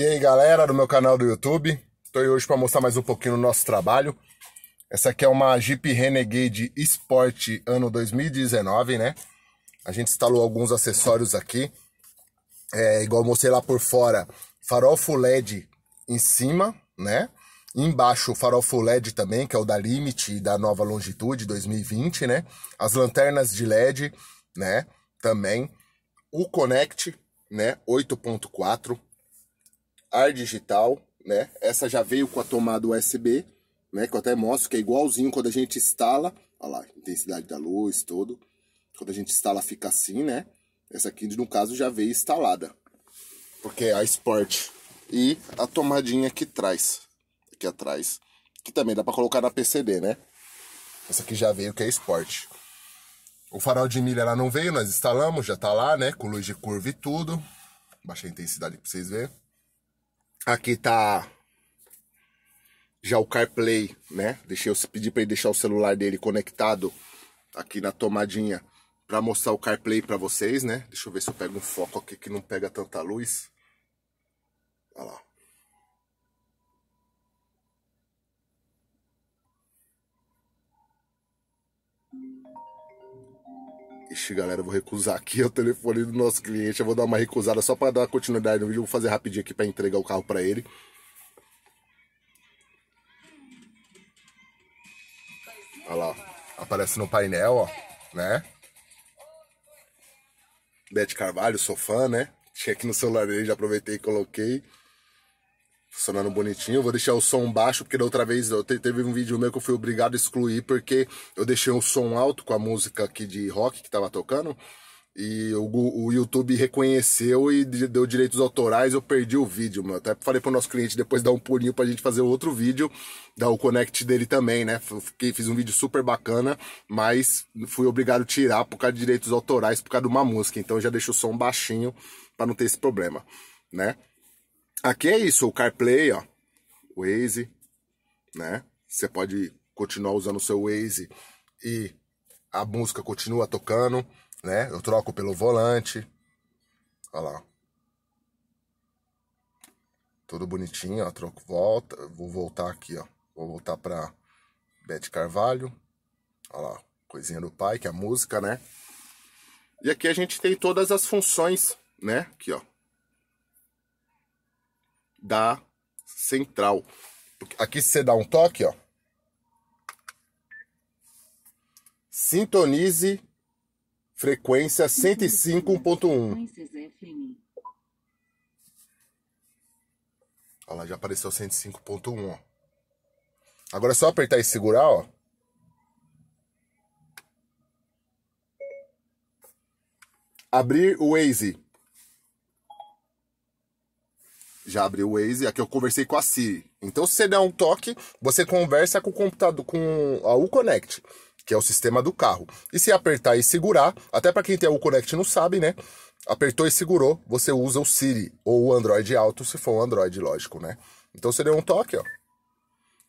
E aí galera do meu canal do YouTube, estou hoje para mostrar mais um pouquinho do nosso trabalho. Essa aqui é uma Jeep Renegade Sport ano 2019, né? A gente instalou alguns acessórios aqui, é, igual mostrei lá por fora, farol full LED em cima, né? Embaixo o farol full LED também, que é o da Limite da nova longitude 2020, né? As lanternas de LED, né? Também. O Connect, né? 8.4 ar digital, né? Essa já veio com a tomada USB, né? Que eu até mostro que é igualzinho quando a gente instala. Olha lá, intensidade da luz, todo. Quando a gente instala fica assim, né? Essa aqui, no caso, já veio instalada. Porque é a Sport. E a tomadinha que traz. Aqui atrás. Que também dá para colocar na PCD, né? Essa aqui já veio que é Sport. O farol de milha lá não veio, nós instalamos, já tá lá, né? Com luz de curva e tudo. Baixei a intensidade para vocês verem. Aqui tá já o CarPlay, né? Deixei eu pedir para ele deixar o celular dele conectado aqui na tomadinha para mostrar o CarPlay para vocês, né? Deixa eu ver se eu pego um foco aqui que não pega tanta luz. Olha lá. Ixi, galera, eu vou recusar aqui o telefone do nosso cliente. Eu vou dar uma recusada só para dar continuidade no vídeo. Eu vou fazer rapidinho aqui para entregar o carro para ele. Olha lá, aparece no painel, ó, né? Beth Carvalho, sou fã, né? Tinha aqui no celular dele, já aproveitei e coloquei funcionando bonitinho. Vou deixar o som baixo, porque da outra vez eu te, teve um vídeo meu que eu fui obrigado a excluir, porque eu deixei o som alto com a música aqui de rock que tava tocando. E o, o YouTube reconheceu e deu direitos autorais, eu perdi o vídeo, mano. Até falei pro nosso cliente depois dar um pulinho pra gente fazer outro vídeo, dar o connect dele também, né? Fiquei, fiz um vídeo super bacana, mas fui obrigado a tirar por causa de direitos autorais, por causa de uma música. Então já deixo o som baixinho para não ter esse problema, né? Aqui é isso, o CarPlay, ó, o Waze, né? Você pode continuar usando o seu Waze e a música continua tocando, né? Eu troco pelo volante. Olha lá. Tudo bonitinho, ó. Troco, volta. Vou voltar aqui, ó. Vou voltar pra Beth Carvalho. Olha lá. Coisinha do pai, que é a música, né? E aqui a gente tem todas as funções, né? Aqui, ó da central. Aqui se você dá um toque, ó. Sintonize frequência 105.1. Olha lá, já apareceu 105.1, ó. Agora é só apertar e segurar, ó. Abrir o Waze já abriu o Waze, aqui eu conversei com a Siri. Então, se você der um toque, você conversa com o computador, com a UConnect, connect que é o sistema do carro. E se apertar e segurar, até para quem tem a UConnect connect não sabe, né? Apertou e segurou, você usa o Siri ou o Android Auto, se for um Android, lógico, né? Então, você deu um toque, ó.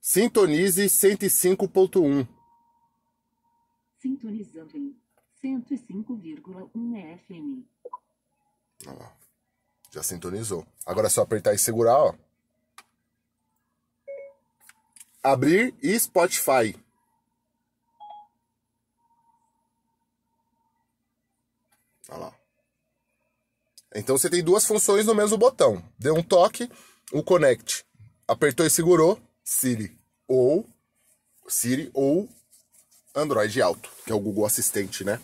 Sintonize 105.1. Sintonizando em 105,1 FM. Olha já sintonizou. Agora é só apertar e segurar, ó. Abrir e Spotify. Olha lá. Então você tem duas funções no mesmo botão. Deu um toque, o connect. Apertou e segurou, Siri ou Siri ou Android Auto, que é o Google Assistente, né?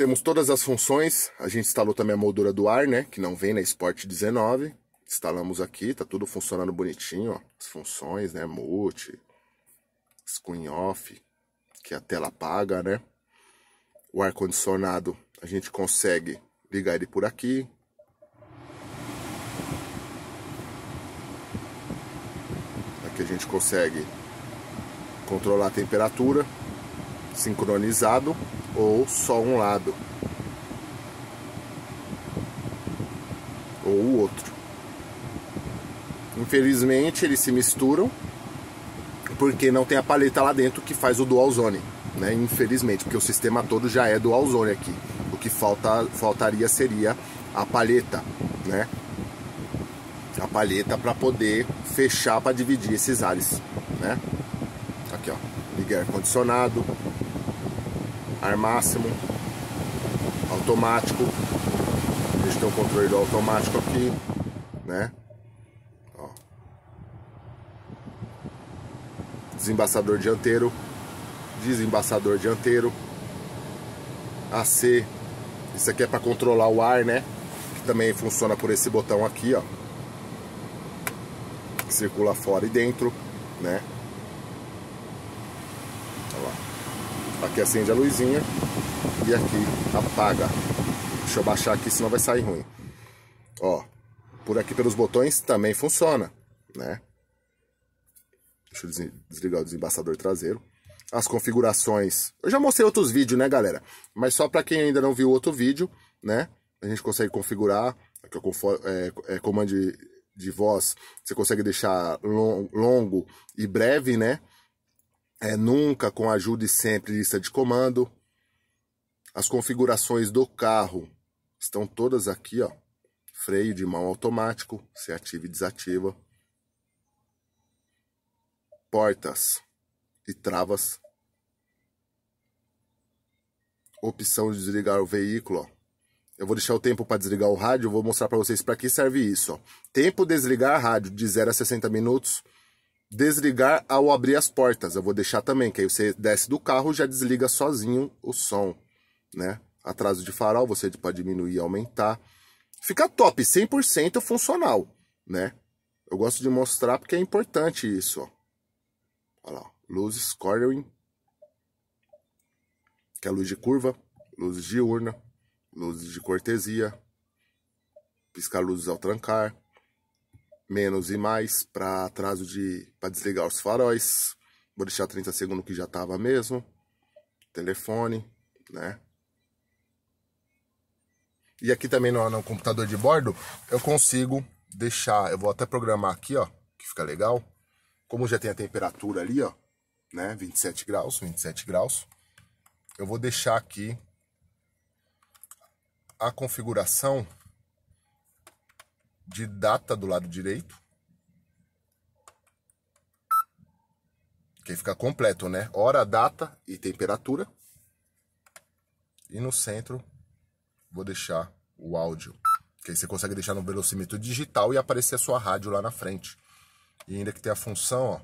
Temos todas as funções, a gente instalou também a moldura do ar, né, que não vem na Sport 19. Instalamos aqui, tá tudo funcionando bonitinho, ó. As funções, né, Multi screen off, que a tela apaga, né. O ar condicionado, a gente consegue ligar ele por aqui, aqui a gente consegue controlar a temperatura sincronizado ou só um lado ou o outro. Infelizmente eles se misturam porque não tem a paleta lá dentro que faz o dual zone, né? Infelizmente, porque o sistema todo já é dual zone aqui. O que falta, faltaria seria a paleta, né? A paleta para poder fechar para dividir esses ares, né? Aqui ó, ligar ar condicionado, ar máximo, automático. A gente tem o controle do automático aqui, né? Ó. Desembaçador dianteiro, desembaçador dianteiro, AC. Isso aqui é para controlar o ar, né? Que também funciona por esse botão aqui, ó. Que circula fora e dentro, né? Aqui acende a luzinha e aqui apaga. Deixa eu baixar aqui, senão vai sair ruim. Ó, por aqui pelos botões também funciona, né? Deixa eu desligar o desembaçador traseiro. As configurações. Eu já mostrei outros vídeos, né, galera? Mas só para quem ainda não viu outro vídeo, né? A gente consegue configurar. Aqui eu é, é, comando de, de voz. Você consegue deixar long, longo e breve, né? é, nunca com ajuda e sempre lista de comando. As configurações do carro estão todas aqui, ó. Freio de mão automático, se ativa e desativa. Portas e travas. Opção de desligar o veículo, ó. Eu vou deixar o tempo para desligar o rádio, vou mostrar para vocês para que serve isso, ó. Tempo desligar rádio de 0 a 60 minutos desligar ao abrir as portas. Eu vou deixar também, que aí você desce do carro já desliga sozinho o som, né? Atraso de farol, você pode diminuir e aumentar. Fica top, 100% funcional, né? Eu gosto de mostrar porque é importante isso, ó. Olha lá, luzes cornering, que é luz de curva, luzes diurna, luzes de cortesia, piscar luzes ao trancar, menos e mais para atraso de para desligar os faróis. Vou deixar 30 segundos que já tava mesmo. Telefone, né? E aqui também no, no computador de bordo eu consigo deixar, eu vou até programar aqui, ó, que fica legal. Como já tem a temperatura ali, ó, né, 27 graus, 27 graus. Eu vou deixar aqui a configuração de data do lado direito. Que fica completo, né? Hora, data e temperatura. E no centro vou deixar o áudio. Que aí você consegue deixar no velocímetro digital e aparecer a sua rádio lá na frente. E ainda que tem a função, ó,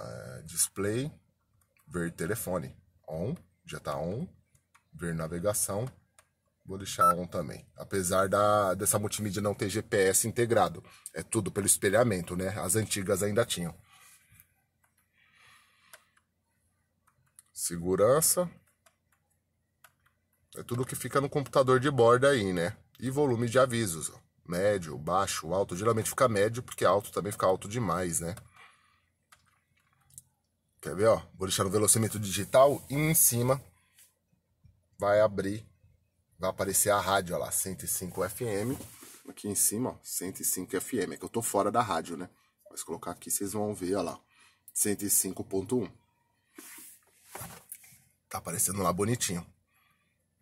uh, display, ver telefone. On, já está on, ver navegação Vou deixar um também. Apesar da, dessa multimídia não ter GPS integrado. É tudo pelo espelhamento, né? As antigas ainda tinham. Segurança. É tudo que fica no computador de borda aí, né? E volume de avisos. Médio, baixo, alto. Geralmente fica médio, porque alto também fica alto demais, né? Quer ver, ó? Vou deixar no velocímetro digital e em cima vai abrir vai aparecer a rádio lá, 105 FM. Aqui em cima, ó, 105 FM. É que eu tô fora da rádio, né? Mas colocar aqui, vocês vão ver, ó lá. 105.1. Tá aparecendo lá bonitinho.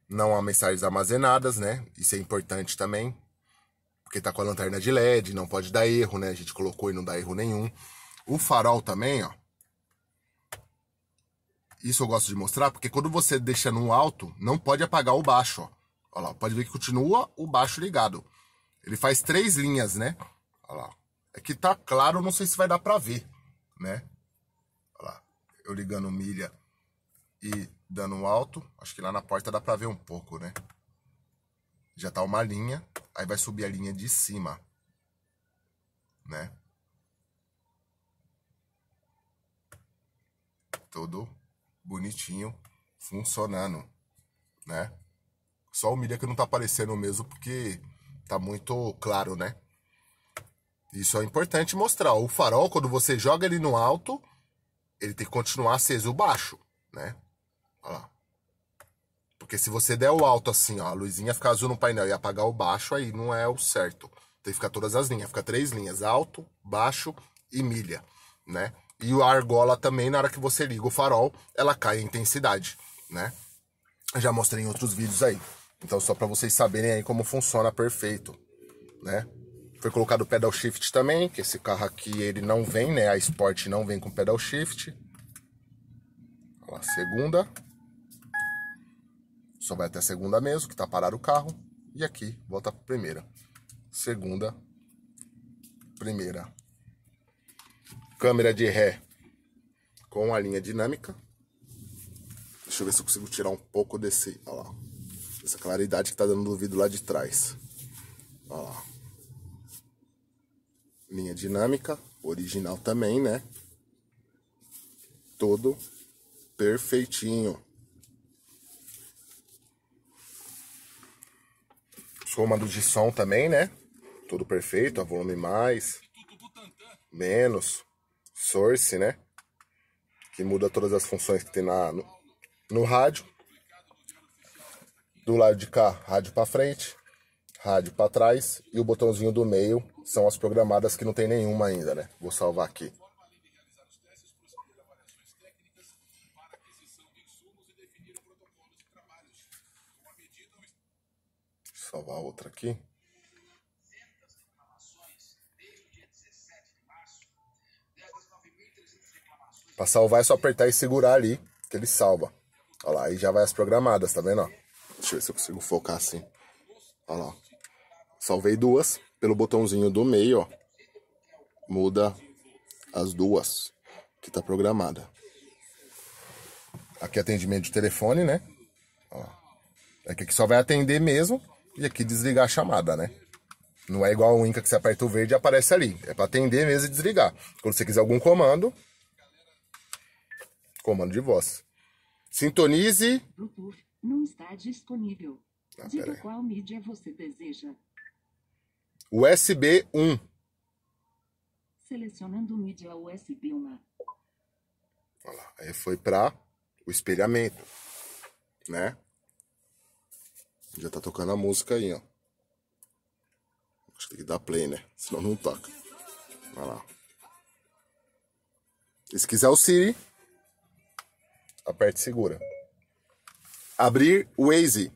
Não há mensagens armazenadas, né? Isso é importante também. Porque tá com a lanterna de LED, não pode dar erro, né? A gente colocou e não dá erro nenhum. O farol também, ó. Isso eu gosto de mostrar, porque quando você deixa no alto, não pode apagar o baixo, ó. Olha lá, pode ver que continua o baixo ligado. Ele faz três linhas, né? Olha lá. É que tá claro, não sei se vai dar pra ver, né? Olha lá. Eu ligando milha e dando alto. Acho que lá na porta dá pra ver um pouco, né? Já tá uma linha. Aí vai subir a linha de cima. Né? Todo bonitinho, funcionando, né? Só o milha que não tá aparecendo mesmo, porque tá muito claro, né? Isso é importante mostrar. O farol, quando você joga ele no alto, ele tem que continuar aceso baixo, né? Olha lá. Porque se você der o alto assim, ó, a luzinha ficar azul no painel e apagar o baixo, aí não é o certo. Tem que ficar todas as linhas, fica três linhas, alto, baixo e milha, né? E a argola também, na hora que você liga o farol, ela cai em intensidade, né? Já mostrei em outros vídeos aí. Então, só para vocês saberem aí como funciona perfeito, né? Foi colocado o pedal shift também, que esse carro aqui ele não vem, né? A Sport não vem com pedal shift. Olha lá, segunda. Só vai até a segunda mesmo, que tá parado o carro. E aqui, volta pra primeira. Segunda. Primeira. Câmera de ré com a linha dinâmica. Deixa eu ver se eu consigo tirar um pouco desse... Olha lá. Essa claridade que tá dando no vidro lá de trás. Ó. Linha dinâmica, original também, né? Todo perfeitinho. Os comandos de som também, né? Tudo perfeito, a volume mais, menos, source, né? Que muda todas as funções que tem na, no, no rádio. Do lado de cá, rádio para frente, rádio para trás e o botãozinho do meio são as programadas que não tem nenhuma ainda, né? Vou salvar aqui. salvar outra aqui. Para salvar é só apertar e segurar ali, que ele salva. Olha lá, aí já vai as programadas, tá vendo? Ó? Deixa eu ver se eu consigo focar assim. Olha lá. Salvei duas. Pelo botãozinho do meio, ó. Muda as duas que está programada. Aqui é atendimento de telefone, né? Ó. É aqui que só vai atender mesmo. E aqui desligar a chamada, né? Não é igual o Inca que você aperta o verde e aparece ali. É para atender mesmo e desligar. Quando você quiser algum comando, comando de voz. Sintonize. Bluetooth não está disponível. Ah, Diga qual mídia você deseja. USB 1. Selecionando mídia USB 1. Olha lá, aí foi para o espelhamento, né? Já tá tocando a música aí, ó. Acho que tem que dar play, né? Senão não toca. Olha lá. E se quiser o Siri, aperte e segura. Abrir Waze.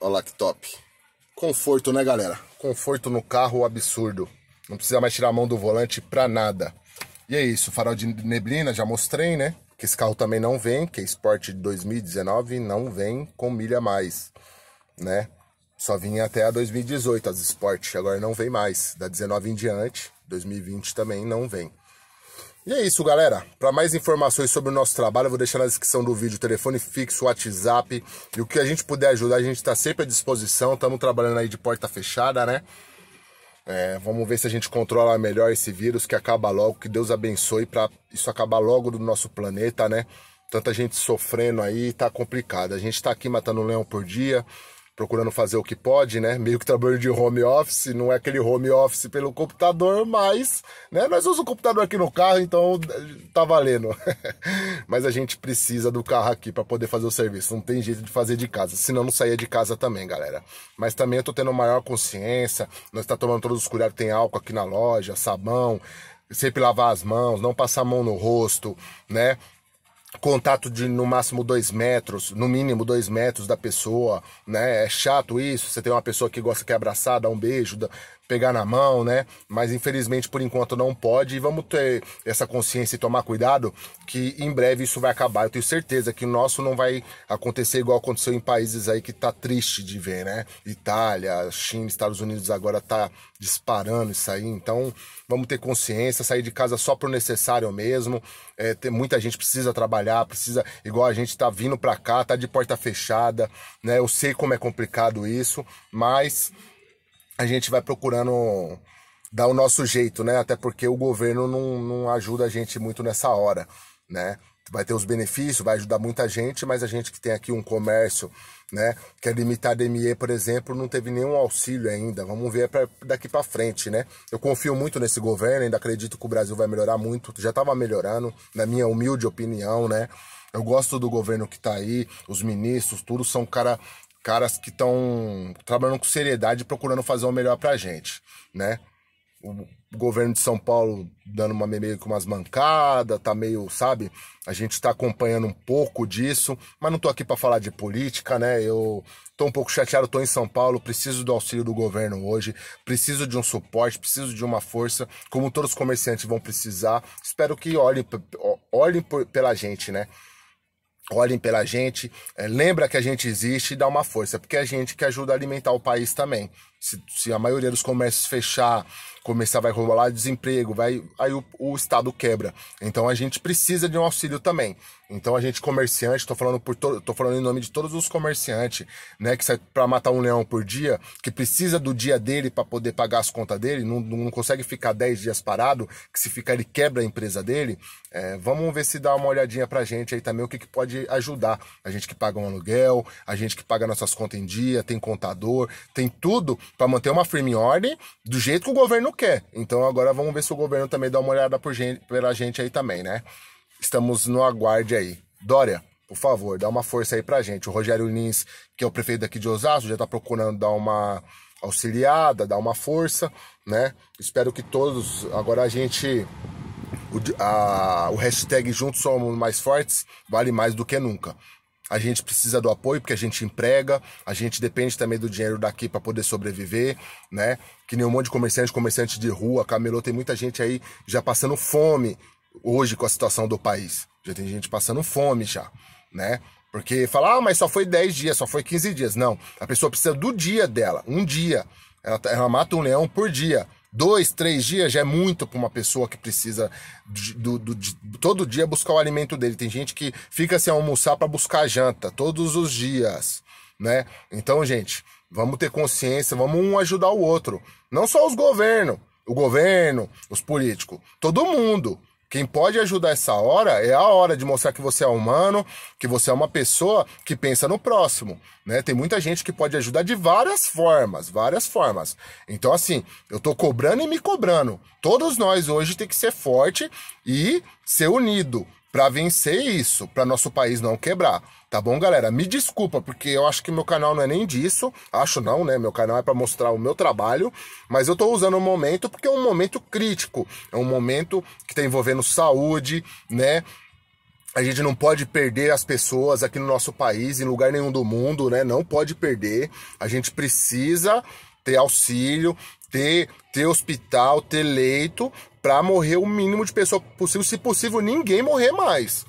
Olha lá que top. Conforto, né, galera? Conforto no carro, absurdo. Não precisa mais tirar a mão do volante pra nada. E é isso, farol de neblina, já mostrei, né? Que esse carro também não vem, que é Sport 2019, não vem com milha mais, né? Só vinha até a 2018 as Sport, agora não vem mais. Da 19 em diante, 2020 também não vem. E é isso, galera. Para mais informações sobre o nosso trabalho, eu vou deixar na descrição do vídeo o telefone fixo, o WhatsApp e o que a gente puder ajudar, a gente está sempre à disposição. Estamos trabalhando aí de porta fechada, né? É, vamos ver se a gente controla melhor esse vírus que acaba logo, que Deus abençoe para isso acabar logo do nosso planeta, né? Tanta gente sofrendo aí, tá complicado. A gente tá aqui matando um leão por dia, procurando fazer o que pode, né? Meio que trabalho de home office, não é aquele home office pelo computador, mas, né? Nós usamos o computador aqui no carro, então tá valendo. mas a gente precisa do carro aqui para poder fazer o serviço. Não tem jeito de fazer de casa, senão não saía de casa também, galera. Mas também eu tô tendo maior consciência, nós tá tomando todos os cuidados, tem álcool aqui na loja, sabão, sempre lavar as mãos, não passar a mão no rosto, né? contato de no máximo dois metros, no mínimo dois metros da pessoa, né? É chato isso. Você tem uma pessoa que gosta que é dar um beijo, pegar na mão, né? Mas infelizmente por enquanto não pode e vamos ter essa consciência e tomar cuidado que em breve isso vai acabar. Eu tenho certeza que o nosso não vai acontecer igual aconteceu em países aí que tá triste de ver, né? Itália, China, Estados Unidos agora tá disparando isso aí. Então vamos ter consciência, sair de casa só pro necessário mesmo. É, tem, muita gente precisa trabalhar, precisa, igual a gente tá vindo pra cá, tá de porta fechada, né? Eu sei como é complicado isso, mas a gente vai procurando dar o nosso jeito, né? Até porque o governo não, não ajuda a gente muito nessa hora, né? Vai ter os benefícios, vai ajudar muita gente, mas a gente que tem aqui um comércio, né? Quer limitar a DME, por exemplo, não teve nenhum auxílio ainda. Vamos ver pra, daqui para frente, né? Eu confio muito nesse governo, ainda acredito que o Brasil vai melhorar muito. Já estava melhorando, na minha humilde opinião, né? Eu gosto do governo que está aí, os ministros, tudo são cara caras que estão trabalhando com seriedade procurando fazer o melhor pra gente, né? O governo de São Paulo dando uma meio que umas mancadas, tá meio, sabe? A gente está acompanhando um pouco disso, mas não tô aqui para falar de política, né? Eu tô um pouco chateado, tô em São Paulo, preciso do auxílio do governo hoje, preciso de um suporte, preciso de uma força, como todos os comerciantes vão precisar. Espero que olhem, olhem pela gente, né? olhem pela gente, é, lembra que a gente existe e dá uma força, porque é a gente que ajuda a alimentar o país também. Se, se a maioria dos comércios fechar, começar vai rolar desemprego, vai aí o, o estado quebra. Então a gente precisa de um auxílio também. Então a gente comerciante, estou falando por todo, tô falando em nome de todos os comerciantes, né, que sai para matar um leão por dia, que precisa do dia dele para poder pagar as contas dele, não, não consegue ficar 10 dias parado, que se ficar ele quebra a empresa dele. É, vamos ver se dá uma olhadinha pra gente aí também o que, que pode ajudar. A gente que paga um aluguel, a gente que paga nossas contas em dia, tem contador, tem tudo para manter uma firme ordem do jeito que o governo quer. Então agora vamos ver se o governo também dá uma olhada por gente, pela gente aí também, né? Estamos no aguarde aí. Dória, por favor, dá uma força aí pra gente. O Rogério Lins, que é o prefeito aqui de Osasco, já tá procurando dar uma auxiliada, dar uma força, né? Espero que todos, agora a gente o, a, o hashtag Juntos Somos Mais Fortes vale mais do que nunca a gente precisa do apoio porque a gente emprega, a gente depende também do dinheiro daqui para poder sobreviver, né? Que nem um monte de comerciante, comerciante de rua, camelô, tem muita gente aí já passando fome hoje com a situação do país. Já tem gente passando fome já, né? Porque falar, ah, mas só foi 10 dias, só foi 15 dias. Não, a pessoa precisa do dia dela, um dia. Ela, tá, ela mata um leão por dia. Dois, três dias já é muito para uma pessoa que precisa de, do, do, de, todo dia buscar o alimento dele. Tem gente que fica sem almoçar para buscar janta todos os dias, né? Então, gente, vamos ter consciência, vamos um ajudar o outro. Não só os governos, o governo, os políticos, todo mundo. Quem pode ajudar essa hora é a hora de mostrar que você é humano, que você é uma pessoa que pensa no próximo, né? Tem muita gente que pode ajudar de várias formas, várias formas. Então assim, eu tô cobrando e me cobrando. Todos nós hoje tem que ser forte e ser unido, para vencer isso, para nosso país não quebrar. Tá bom, galera? Me desculpa, porque eu acho que meu canal não é nem disso. Acho não, né? Meu canal é para mostrar o meu trabalho, mas eu tô usando o momento porque é um momento crítico, é um momento que tá envolvendo saúde, né? A gente não pode perder as pessoas aqui no nosso país, em lugar nenhum do mundo, né? Não pode perder. A gente precisa ter auxílio, ter, ter hospital, ter leito para morrer o mínimo de pessoa possível, se possível ninguém morrer mais.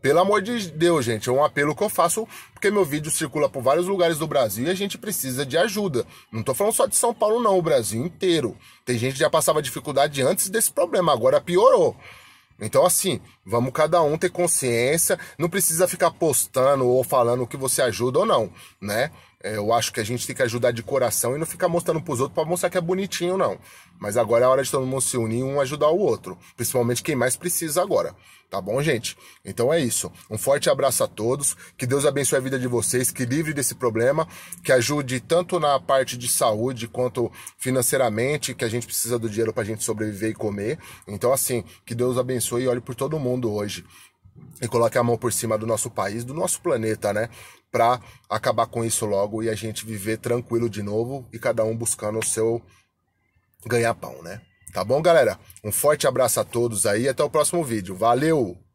Pelo amor de Deus, gente, é um apelo que eu faço porque meu vídeo circula por vários lugares do Brasil e a gente precisa de ajuda. Não tô falando só de São Paulo, não, o Brasil inteiro. Tem gente que já passava dificuldade antes desse problema, agora piorou. Então, assim, vamos cada um ter consciência, não precisa ficar postando ou falando que você ajuda ou não, né? É, eu acho que a gente tem que ajudar de coração e não ficar mostrando pros outros para mostrar que é bonitinho, não. Mas agora é hora de todo mundo se unir e um ajudar o outro. Principalmente quem mais precisa agora. Tá bom, gente? Então é isso. Um forte abraço a todos. Que Deus abençoe a vida de vocês, que livre desse problema, que ajude tanto na parte de saúde quanto financeiramente, que a gente precisa do dinheiro pra gente sobreviver e comer. Então, assim, que Deus abençoe e olhe por todo mundo hoje e coloque a mão por cima do nosso país, do nosso planeta, né? Para acabar com isso logo e a gente viver tranquilo de novo e cada um buscando o seu ganha-pão, né? Tá bom, galera? Um forte abraço a todos aí e até o próximo vídeo. Valeu!